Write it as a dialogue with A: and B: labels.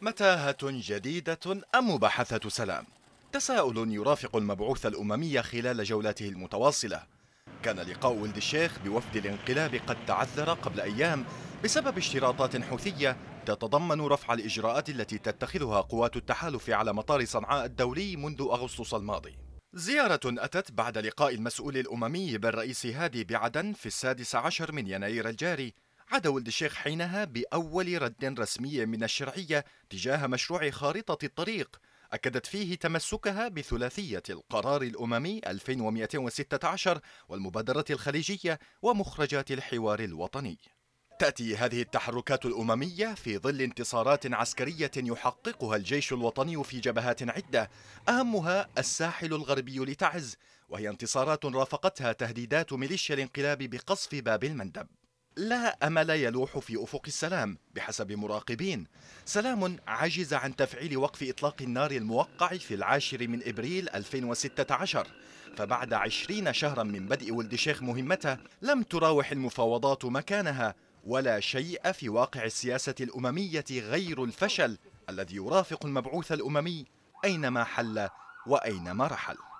A: متاهة جديدة أم مباحثة سلام؟ تساؤل يرافق المبعوث الأممي خلال جولاته المتواصلة كان لقاء ولد الشيخ بوفد الانقلاب قد تعذر قبل أيام بسبب اشتراطات حوثية تتضمن رفع الإجراءات التي تتخذها قوات التحالف على مطار صنعاء الدولي منذ أغسطس الماضي زيارة أتت بعد لقاء المسؤول الأممي بالرئيس هادي بعدن في السادس عشر من يناير الجاري عاد ولد الشيخ حينها بأول رد رسمي من الشرعية تجاه مشروع خارطة الطريق أكدت فيه تمسكها بثلاثية القرار الأممي 2116 والمبادرة الخليجية ومخرجات الحوار الوطني تأتي هذه التحركات الأممية في ظل انتصارات عسكرية يحققها الجيش الوطني في جبهات عدة أهمها الساحل الغربي لتعز وهي انتصارات رافقتها تهديدات ميليشيا الانقلاب بقصف باب المندب لا امل يلوح في افق السلام بحسب مراقبين سلام عجز عن تفعيل وقف اطلاق النار الموقع في العاشر من ابريل 2016 فبعد عشرين شهرا من بدء ولد شيخ مهمته لم تراوح المفاوضات مكانها ولا شيء في واقع السياسه الامميه غير الفشل الذي يرافق المبعوث الاممي اينما حل واينما رحل